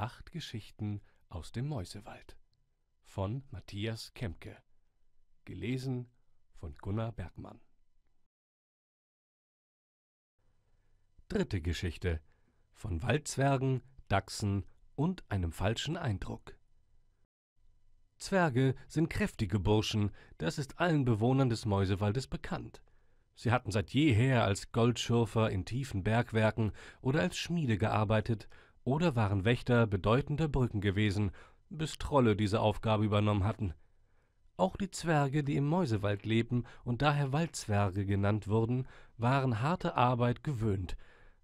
Acht Geschichten aus dem Mäusewald von Matthias Kemke. Gelesen von Gunnar Bergmann. Dritte Geschichte von Waldzwergen, Dachsen und einem falschen Eindruck. Zwerge sind kräftige Burschen, das ist allen Bewohnern des Mäusewaldes bekannt. Sie hatten seit jeher als Goldschürfer in tiefen Bergwerken oder als Schmiede gearbeitet oder waren Wächter bedeutender Brücken gewesen, bis Trolle diese Aufgabe übernommen hatten. Auch die Zwerge, die im Mäusewald lebten und daher Waldzwerge genannt wurden, waren harte Arbeit gewöhnt,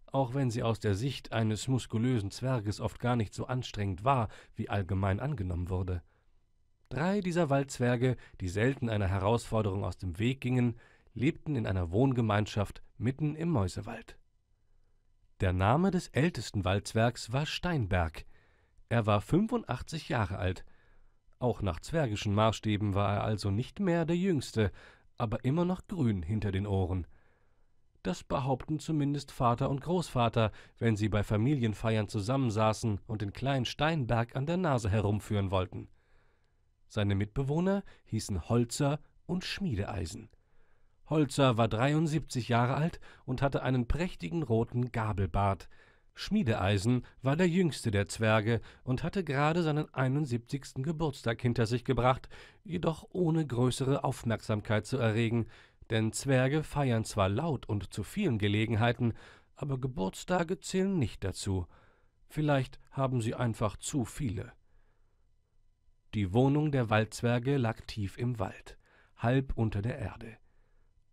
auch wenn sie aus der Sicht eines muskulösen Zwerges oft gar nicht so anstrengend war, wie allgemein angenommen wurde. Drei dieser Waldzwerge, die selten einer Herausforderung aus dem Weg gingen, lebten in einer Wohngemeinschaft mitten im Mäusewald. Der Name des ältesten Walzwergs war Steinberg. Er war 85 Jahre alt. Auch nach zwergischen Maßstäben war er also nicht mehr der Jüngste, aber immer noch grün hinter den Ohren. Das behaupten zumindest Vater und Großvater, wenn sie bei Familienfeiern zusammensaßen und den kleinen Steinberg an der Nase herumführen wollten. Seine Mitbewohner hießen Holzer und Schmiedeeisen. Holzer war 73 Jahre alt und hatte einen prächtigen roten Gabelbart. Schmiedeeisen war der jüngste der Zwerge und hatte gerade seinen 71. Geburtstag hinter sich gebracht, jedoch ohne größere Aufmerksamkeit zu erregen, denn Zwerge feiern zwar laut und zu vielen Gelegenheiten, aber Geburtstage zählen nicht dazu. Vielleicht haben sie einfach zu viele. Die Wohnung der Waldzwerge lag tief im Wald, halb unter der Erde.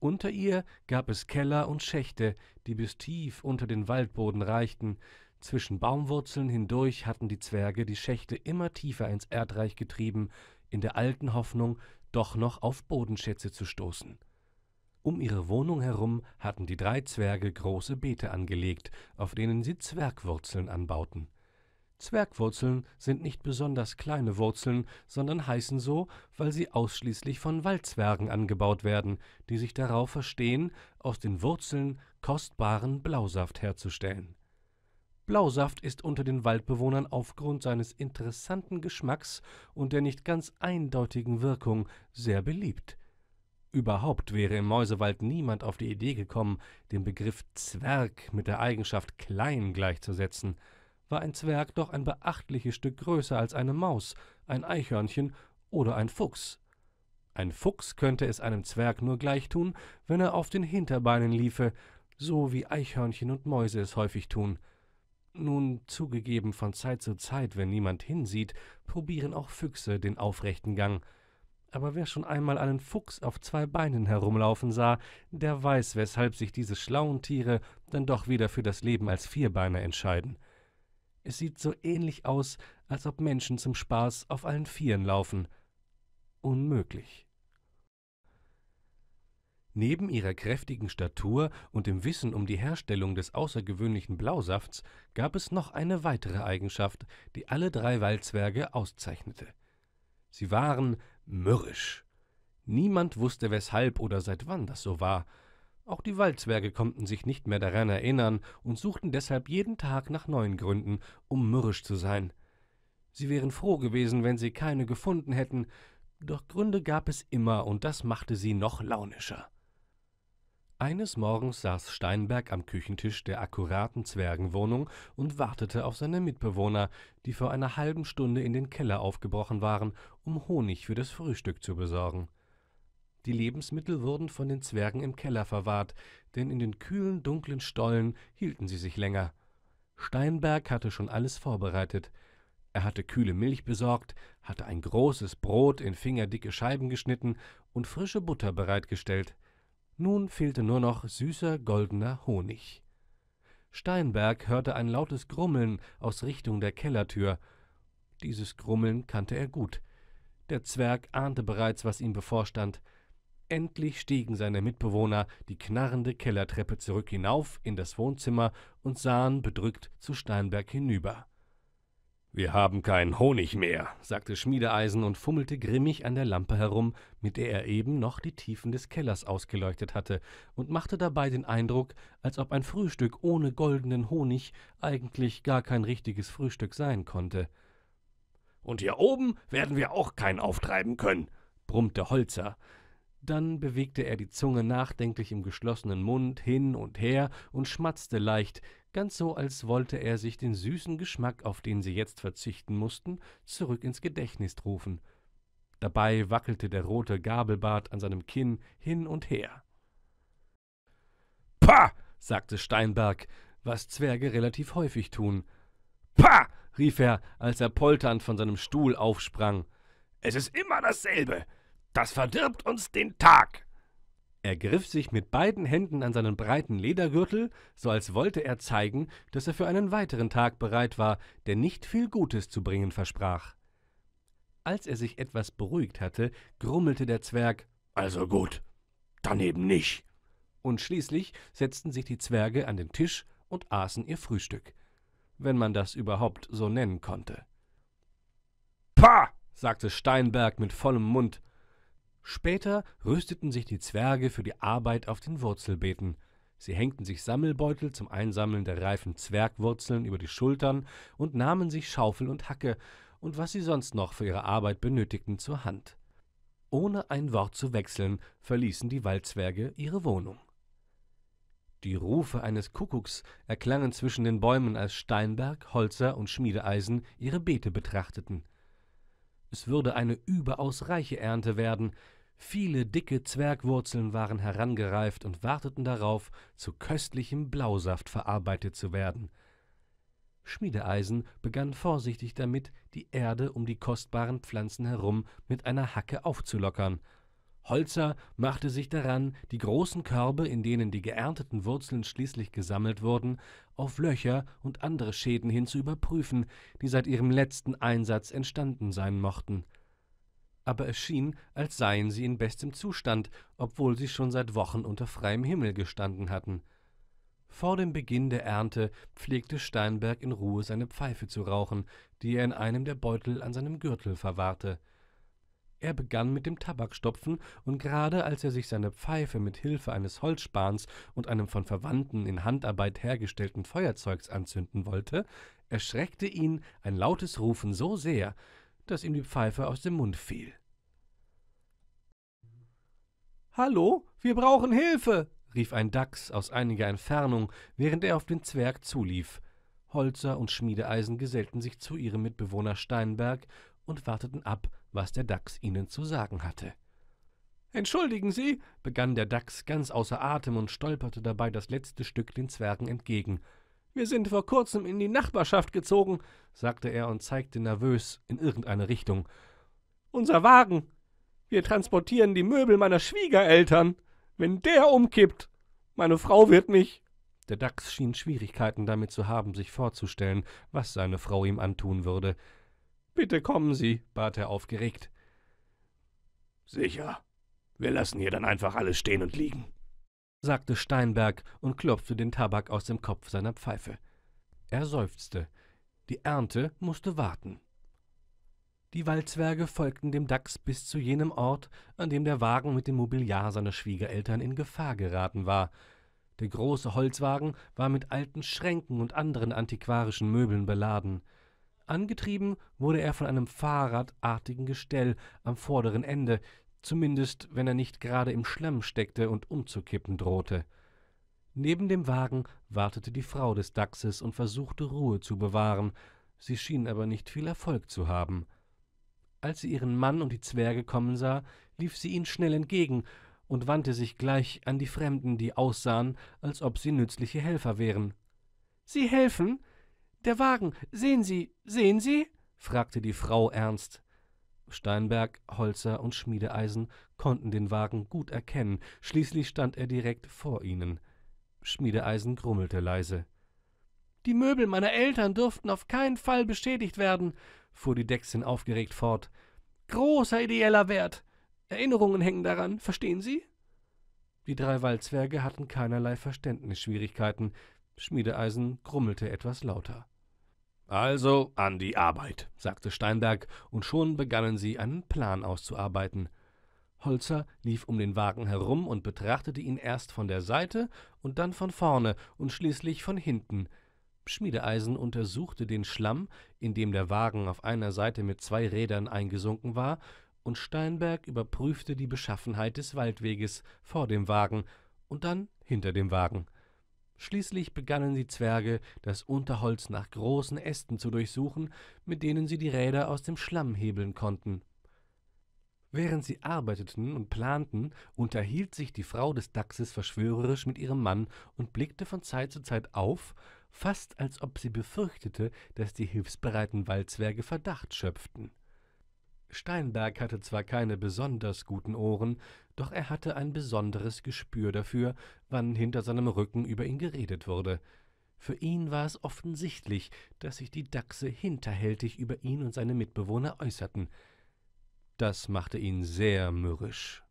Unter ihr gab es Keller und Schächte, die bis tief unter den Waldboden reichten. Zwischen Baumwurzeln hindurch hatten die Zwerge die Schächte immer tiefer ins Erdreich getrieben, in der alten Hoffnung, doch noch auf Bodenschätze zu stoßen. Um ihre Wohnung herum hatten die drei Zwerge große Beete angelegt, auf denen sie Zwergwurzeln anbauten. Zwergwurzeln sind nicht besonders kleine Wurzeln, sondern heißen so, weil sie ausschließlich von Waldzwergen angebaut werden, die sich darauf verstehen, aus den Wurzeln kostbaren Blausaft herzustellen. Blausaft ist unter den Waldbewohnern aufgrund seines interessanten Geschmacks und der nicht ganz eindeutigen Wirkung sehr beliebt. Überhaupt wäre im Mäusewald niemand auf die Idee gekommen, den Begriff Zwerg mit der Eigenschaft klein gleichzusetzen – war ein Zwerg doch ein beachtliches Stück größer als eine Maus, ein Eichhörnchen oder ein Fuchs. Ein Fuchs könnte es einem Zwerg nur gleich tun, wenn er auf den Hinterbeinen liefe, so wie Eichhörnchen und Mäuse es häufig tun. Nun zugegeben von Zeit zu Zeit, wenn niemand hinsieht, probieren auch Füchse den aufrechten Gang. Aber wer schon einmal einen Fuchs auf zwei Beinen herumlaufen sah, der weiß, weshalb sich diese schlauen Tiere dann doch wieder für das Leben als Vierbeiner entscheiden. Es sieht so ähnlich aus, als ob Menschen zum Spaß auf allen Vieren laufen. Unmöglich. Neben ihrer kräftigen Statur und dem Wissen um die Herstellung des außergewöhnlichen Blausafts gab es noch eine weitere Eigenschaft, die alle drei Waldzwerge auszeichnete. Sie waren mürrisch. Niemand wusste weshalb oder seit wann das so war, auch die Waldzwerge konnten sich nicht mehr daran erinnern und suchten deshalb jeden Tag nach neuen Gründen, um mürrisch zu sein. Sie wären froh gewesen, wenn sie keine gefunden hätten, doch Gründe gab es immer und das machte sie noch launischer. Eines Morgens saß Steinberg am Küchentisch der akkuraten Zwergenwohnung und wartete auf seine Mitbewohner, die vor einer halben Stunde in den Keller aufgebrochen waren, um Honig für das Frühstück zu besorgen. Die Lebensmittel wurden von den Zwergen im Keller verwahrt, denn in den kühlen, dunklen Stollen hielten sie sich länger. Steinberg hatte schon alles vorbereitet. Er hatte kühle Milch besorgt, hatte ein großes Brot in fingerdicke Scheiben geschnitten und frische Butter bereitgestellt. Nun fehlte nur noch süßer goldener Honig. Steinberg hörte ein lautes Grummeln aus Richtung der Kellertür. Dieses Grummeln kannte er gut. Der Zwerg ahnte bereits, was ihm bevorstand. Endlich stiegen seine Mitbewohner die knarrende Kellertreppe zurück hinauf in das Wohnzimmer und sahen bedrückt zu Steinberg hinüber. Wir haben keinen Honig mehr, sagte Schmiedeeisen und fummelte grimmig an der Lampe herum, mit der er eben noch die Tiefen des Kellers ausgeleuchtet hatte, und machte dabei den Eindruck, als ob ein Frühstück ohne goldenen Honig eigentlich gar kein richtiges Frühstück sein konnte. Und hier oben werden wir auch keinen auftreiben können, brummte Holzer, dann bewegte er die Zunge nachdenklich im geschlossenen Mund hin und her und schmatzte leicht, ganz so, als wollte er sich den süßen Geschmack, auf den sie jetzt verzichten mussten, zurück ins Gedächtnis rufen. Dabei wackelte der rote Gabelbart an seinem Kinn hin und her. Pah! sagte Steinberg, was Zwerge relativ häufig tun. Pah! rief er, als er polternd von seinem Stuhl aufsprang. Es ist immer dasselbe. Das verdirbt uns den Tag. Er griff sich mit beiden Händen an seinen breiten Ledergürtel, so als wollte er zeigen, dass er für einen weiteren Tag bereit war, der nicht viel Gutes zu bringen versprach. Als er sich etwas beruhigt hatte, grummelte der Zwerg Also gut, daneben nicht. Und schließlich setzten sich die Zwerge an den Tisch und aßen ihr Frühstück, wenn man das überhaupt so nennen konnte. Pah, sagte Steinberg mit vollem Mund, Später rüsteten sich die Zwerge für die Arbeit auf den Wurzelbeeten. Sie hängten sich Sammelbeutel zum Einsammeln der reifen Zwergwurzeln über die Schultern und nahmen sich Schaufel und Hacke und was sie sonst noch für ihre Arbeit benötigten zur Hand. Ohne ein Wort zu wechseln, verließen die Waldzwerge ihre Wohnung. Die Rufe eines Kuckucks erklangen zwischen den Bäumen, als Steinberg, Holzer und Schmiedeeisen ihre Beete betrachteten. Es würde eine überaus reiche Ernte werden. Viele dicke Zwergwurzeln waren herangereift und warteten darauf, zu köstlichem Blausaft verarbeitet zu werden. Schmiedeeisen begann vorsichtig damit, die Erde um die kostbaren Pflanzen herum mit einer Hacke aufzulockern – Holzer machte sich daran, die großen Körbe, in denen die geernteten Wurzeln schließlich gesammelt wurden, auf Löcher und andere Schäden hin zu überprüfen, die seit ihrem letzten Einsatz entstanden sein mochten. Aber es schien, als seien sie in bestem Zustand, obwohl sie schon seit Wochen unter freiem Himmel gestanden hatten. Vor dem Beginn der Ernte pflegte Steinberg in Ruhe seine Pfeife zu rauchen, die er in einem der Beutel an seinem Gürtel verwahrte. Er begann mit dem Tabakstopfen, und gerade als er sich seine Pfeife mit Hilfe eines Holzspans und einem von Verwandten in Handarbeit hergestellten Feuerzeugs anzünden wollte, erschreckte ihn ein lautes Rufen so sehr, dass ihm die Pfeife aus dem Mund fiel. Hallo, wir brauchen Hilfe! rief ein Dachs aus einiger Entfernung, während er auf den Zwerg zulief. Holzer und Schmiedeeisen gesellten sich zu ihrem Mitbewohner Steinberg und warteten ab, was der Dachs ihnen zu sagen hatte. Entschuldigen Sie, begann der Dachs ganz außer Atem und stolperte dabei das letzte Stück den Zwergen entgegen. Wir sind vor kurzem in die Nachbarschaft gezogen, sagte er und zeigte nervös in irgendeine Richtung. Unser Wagen. Wir transportieren die Möbel meiner Schwiegereltern. Wenn der umkippt, meine Frau wird mich. Der Dachs schien Schwierigkeiten damit zu haben, sich vorzustellen, was seine Frau ihm antun würde. Bitte kommen Sie, bat er aufgeregt. Sicher. Wir lassen hier dann einfach alles stehen und liegen, sagte Steinberg und klopfte den Tabak aus dem Kopf seiner Pfeife. Er seufzte. Die Ernte musste warten. Die Waldzwerge folgten dem Dachs bis zu jenem Ort, an dem der Wagen mit dem Mobiliar seiner Schwiegereltern in Gefahr geraten war. Der große Holzwagen war mit alten Schränken und anderen antiquarischen Möbeln beladen. Angetrieben wurde er von einem fahrradartigen Gestell am vorderen Ende, zumindest wenn er nicht gerade im Schlamm steckte und umzukippen drohte. Neben dem Wagen wartete die Frau des Dachses und versuchte Ruhe zu bewahren, sie schien aber nicht viel Erfolg zu haben. Als sie ihren Mann und die Zwerge kommen sah, lief sie ihnen schnell entgegen und wandte sich gleich an die Fremden, die aussahen, als ob sie nützliche Helfer wären. Sie helfen? Der Wagen, sehen Sie, sehen Sie? fragte die Frau ernst. Steinberg, Holzer und Schmiedeeisen konnten den Wagen gut erkennen, schließlich stand er direkt vor ihnen. Schmiedeeisen grummelte leise. Die Möbel meiner Eltern dürften auf keinen Fall beschädigt werden, fuhr die Dexin aufgeregt fort. Großer ideeller Wert. Erinnerungen hängen daran, verstehen Sie? Die drei Waldzwerge hatten keinerlei Verständnisschwierigkeiten. Schmiedeeisen grummelte etwas lauter. Also an die Arbeit, sagte Steinberg, und schon begannen sie einen Plan auszuarbeiten. Holzer lief um den Wagen herum und betrachtete ihn erst von der Seite und dann von vorne und schließlich von hinten. Schmiedeeisen untersuchte den Schlamm, in dem der Wagen auf einer Seite mit zwei Rädern eingesunken war, und Steinberg überprüfte die Beschaffenheit des Waldweges vor dem Wagen und dann hinter dem Wagen. Schließlich begannen die Zwerge, das Unterholz nach großen Ästen zu durchsuchen, mit denen sie die Räder aus dem Schlamm hebeln konnten. Während sie arbeiteten und planten, unterhielt sich die Frau des Dachses verschwörerisch mit ihrem Mann und blickte von Zeit zu Zeit auf, fast als ob sie befürchtete, dass die hilfsbereiten Waldzwerge Verdacht schöpften. Steinberg hatte zwar keine besonders guten Ohren, doch er hatte ein besonderes Gespür dafür, wann hinter seinem Rücken über ihn geredet wurde. Für ihn war es offensichtlich, dass sich die Dachse hinterhältig über ihn und seine Mitbewohner äußerten. Das machte ihn sehr mürrisch.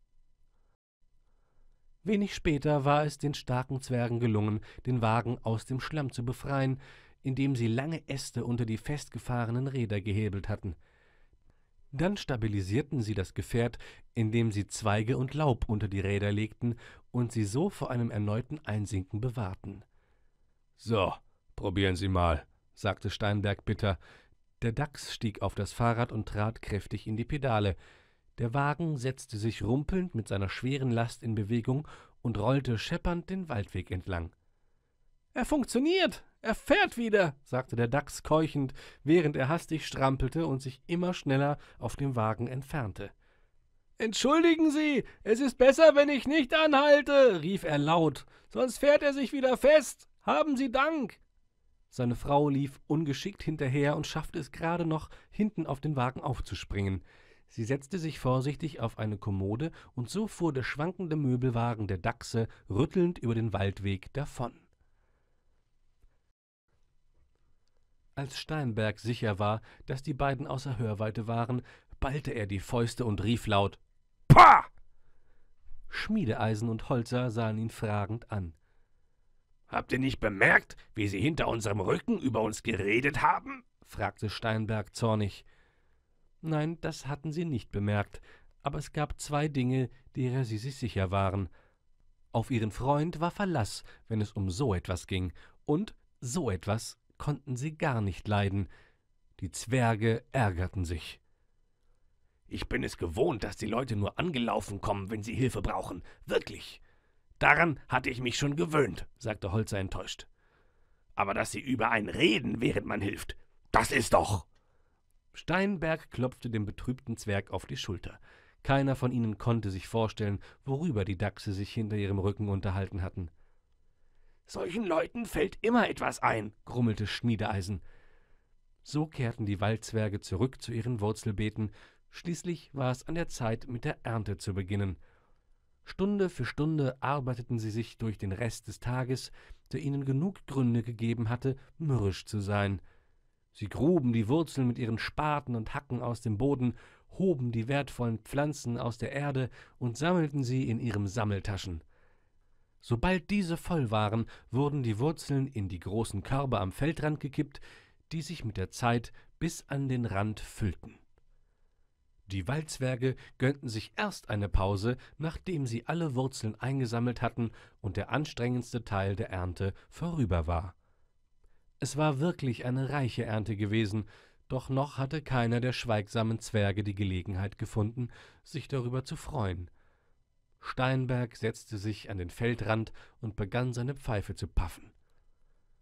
Wenig später war es den starken Zwergen gelungen, den Wagen aus dem Schlamm zu befreien, indem sie lange Äste unter die festgefahrenen Räder gehebelt hatten. Dann stabilisierten sie das Gefährt, indem sie Zweige und Laub unter die Räder legten und sie so vor einem erneuten Einsinken bewahrten. So, probieren Sie mal, sagte Steinberg bitter. Der Dachs stieg auf das Fahrrad und trat kräftig in die Pedale. Der Wagen setzte sich rumpelnd mit seiner schweren Last in Bewegung und rollte scheppernd den Waldweg entlang. Er funktioniert, er fährt wieder, sagte der Dachs keuchend, während er hastig strampelte und sich immer schneller auf dem Wagen entfernte. Entschuldigen Sie, es ist besser, wenn ich nicht anhalte, rief er laut, sonst fährt er sich wieder fest. Haben Sie Dank. Seine Frau lief ungeschickt hinterher und schaffte es gerade noch, hinten auf den Wagen aufzuspringen. Sie setzte sich vorsichtig auf eine Kommode, und so fuhr der schwankende Möbelwagen der Dachse rüttelnd über den Waldweg davon. Als Steinberg sicher war, dass die beiden außer Hörweite waren, ballte er die Fäuste und rief laut Pah! Schmiedeeisen und Holzer sahen ihn fragend an. Habt ihr nicht bemerkt, wie sie hinter unserem Rücken über uns geredet haben? fragte Steinberg zornig. Nein, das hatten sie nicht bemerkt, aber es gab zwei Dinge, derer sie sich sicher waren. Auf ihren Freund war Verlaß, wenn es um so etwas ging, und so etwas konnten sie gar nicht leiden, die Zwerge ärgerten sich. Ich bin es gewohnt, dass die Leute nur angelaufen kommen, wenn sie Hilfe brauchen, wirklich. Daran hatte ich mich schon gewöhnt, sagte Holzer enttäuscht. Aber dass sie über einen reden, während man hilft, das ist doch. Steinberg klopfte dem betrübten Zwerg auf die Schulter. Keiner von ihnen konnte sich vorstellen, worüber die Dachse sich hinter ihrem Rücken unterhalten hatten. Solchen Leuten fällt immer etwas ein, grummelte Schmiedeeisen. So kehrten die Waldzwerge zurück zu ihren Wurzelbeeten, schließlich war es an der Zeit, mit der Ernte zu beginnen. Stunde für Stunde arbeiteten sie sich durch den Rest des Tages, der ihnen genug Gründe gegeben hatte, mürrisch zu sein. Sie gruben die Wurzeln mit ihren Spaten und Hacken aus dem Boden, hoben die wertvollen Pflanzen aus der Erde und sammelten sie in ihren Sammeltaschen. Sobald diese voll waren, wurden die Wurzeln in die großen Körbe am Feldrand gekippt, die sich mit der Zeit bis an den Rand füllten. Die Waldzwerge gönnten sich erst eine Pause, nachdem sie alle Wurzeln eingesammelt hatten und der anstrengendste Teil der Ernte vorüber war. Es war wirklich eine reiche Ernte gewesen, doch noch hatte keiner der schweigsamen Zwerge die Gelegenheit gefunden, sich darüber zu freuen – Steinberg setzte sich an den Feldrand und begann seine Pfeife zu paffen.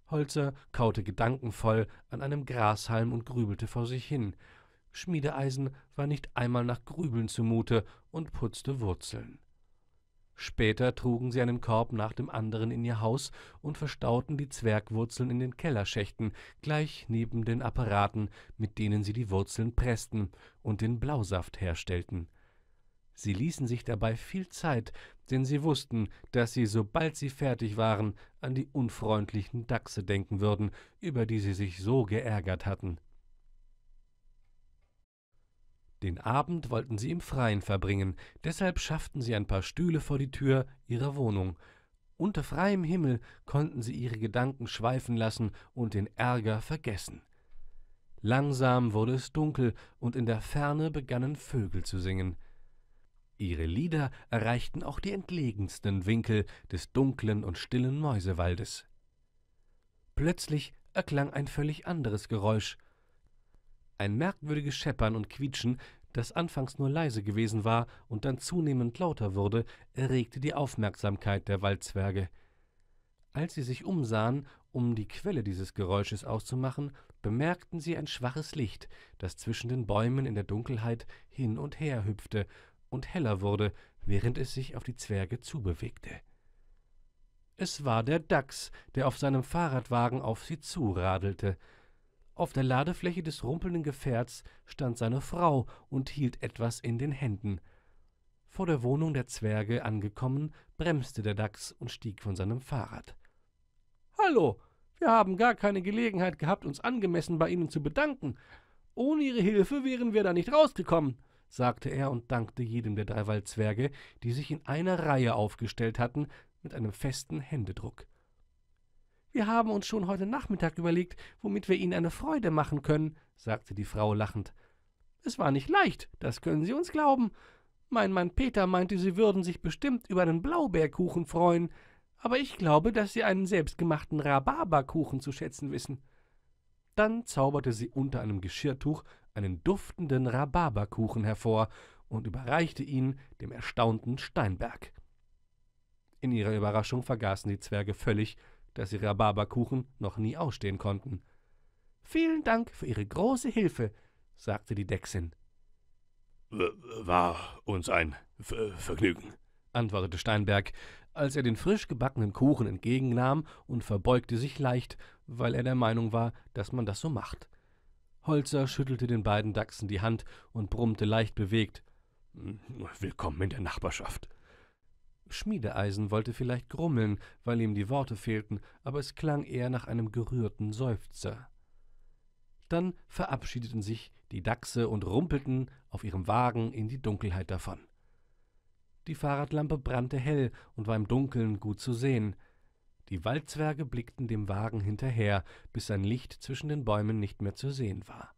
Holzer kaute gedankenvoll an einem Grashalm und grübelte vor sich hin. Schmiedeeisen war nicht einmal nach Grübeln zumute und putzte Wurzeln. Später trugen sie einen Korb nach dem anderen in ihr Haus und verstauten die Zwergwurzeln in den Kellerschächten, gleich neben den Apparaten, mit denen sie die Wurzeln pressten und den Blausaft herstellten. Sie ließen sich dabei viel Zeit, denn sie wussten, dass sie, sobald sie fertig waren, an die unfreundlichen Dachse denken würden, über die sie sich so geärgert hatten. Den Abend wollten sie im Freien verbringen, deshalb schafften sie ein paar Stühle vor die Tür ihrer Wohnung. Unter freiem Himmel konnten sie ihre Gedanken schweifen lassen und den Ärger vergessen. Langsam wurde es dunkel und in der Ferne begannen Vögel zu singen. Ihre Lieder erreichten auch die entlegensten Winkel des dunklen und stillen Mäusewaldes. Plötzlich erklang ein völlig anderes Geräusch. Ein merkwürdiges Scheppern und Quietschen, das anfangs nur leise gewesen war und dann zunehmend lauter wurde, erregte die Aufmerksamkeit der Waldzwerge. Als sie sich umsahen, um die Quelle dieses Geräusches auszumachen, bemerkten sie ein schwaches Licht, das zwischen den Bäumen in der Dunkelheit hin und her hüpfte und heller wurde, während es sich auf die Zwerge zubewegte. Es war der Dachs, der auf seinem Fahrradwagen auf sie zuradelte. Auf der Ladefläche des rumpelnden Gefährts stand seine Frau und hielt etwas in den Händen. Vor der Wohnung der Zwerge angekommen, bremste der Dachs und stieg von seinem Fahrrad. Hallo, wir haben gar keine Gelegenheit gehabt, uns angemessen bei Ihnen zu bedanken. Ohne Ihre Hilfe wären wir da nicht rausgekommen sagte er und dankte jedem der drei Waldzwerge, die sich in einer Reihe aufgestellt hatten, mit einem festen Händedruck. Wir haben uns schon heute Nachmittag überlegt, womit wir Ihnen eine Freude machen können, sagte die Frau lachend. Es war nicht leicht, das können Sie uns glauben. Mein Mann Peter meinte, Sie würden sich bestimmt über einen Blaubeerkuchen freuen, aber ich glaube, dass Sie einen selbstgemachten Rhabarberkuchen zu schätzen wissen. Dann zauberte sie unter einem Geschirrtuch einen duftenden Rhabarberkuchen hervor und überreichte ihn dem erstaunten Steinberg. In ihrer Überraschung vergaßen die Zwerge völlig, dass sie Rhabarberkuchen noch nie ausstehen konnten. Vielen Dank für Ihre große Hilfe, sagte die Dechsin. War uns ein Ver Vergnügen, antwortete Steinberg, als er den frisch gebackenen Kuchen entgegennahm und verbeugte sich leicht, weil er der Meinung war, dass man das so macht. Holzer schüttelte den beiden Dachsen die Hand und brummte leicht bewegt. Hm, willkommen in der Nachbarschaft. Schmiedeeisen wollte vielleicht grummeln, weil ihm die Worte fehlten, aber es klang eher nach einem gerührten Seufzer. Dann verabschiedeten sich die Dachse und rumpelten auf ihrem Wagen in die Dunkelheit davon. Die Fahrradlampe brannte hell und war im Dunkeln gut zu sehen. Die Waldzwerge blickten dem Wagen hinterher, bis sein Licht zwischen den Bäumen nicht mehr zu sehen war.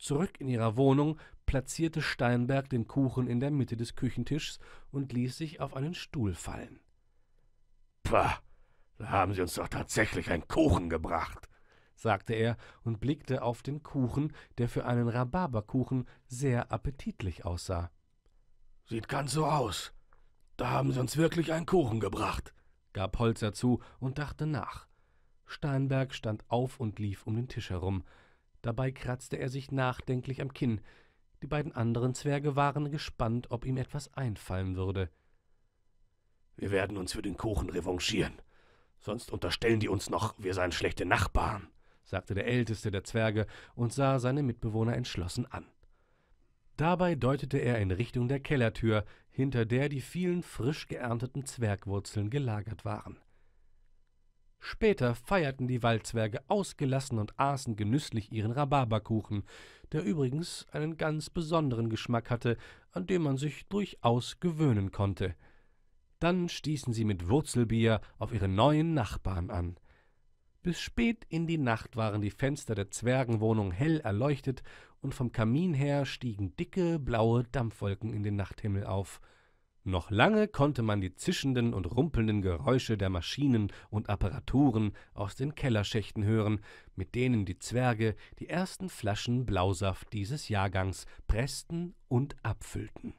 Zurück in ihrer Wohnung platzierte Steinberg den Kuchen in der Mitte des Küchentischs und ließ sich auf einen Stuhl fallen. Pah, da haben sie uns doch tatsächlich einen Kuchen gebracht, sagte er und blickte auf den Kuchen, der für einen Rhabarberkuchen sehr appetitlich aussah. Sieht ganz so aus. Da haben sie uns wirklich einen Kuchen gebracht gab Holzer zu und dachte nach. Steinberg stand auf und lief um den Tisch herum. Dabei kratzte er sich nachdenklich am Kinn. Die beiden anderen Zwerge waren gespannt, ob ihm etwas einfallen würde. Wir werden uns für den Kuchen revanchieren. Sonst unterstellen die uns noch, wir seien schlechte Nachbarn, sagte der älteste der Zwerge und sah seine Mitbewohner entschlossen an. Dabei deutete er in Richtung der Kellertür, hinter der die vielen frisch geernteten Zwergwurzeln gelagert waren. Später feierten die Waldzwerge ausgelassen und aßen genüsslich ihren Rhabarberkuchen, der übrigens einen ganz besonderen Geschmack hatte, an dem man sich durchaus gewöhnen konnte. Dann stießen sie mit Wurzelbier auf ihre neuen Nachbarn an. Bis spät in die Nacht waren die Fenster der Zwergenwohnung hell erleuchtet, und vom Kamin her stiegen dicke blaue Dampfwolken in den Nachthimmel auf. Noch lange konnte man die zischenden und rumpelnden Geräusche der Maschinen und Apparaturen aus den Kellerschächten hören, mit denen die Zwerge die ersten Flaschen Blausaft dieses Jahrgangs pressten und abfüllten.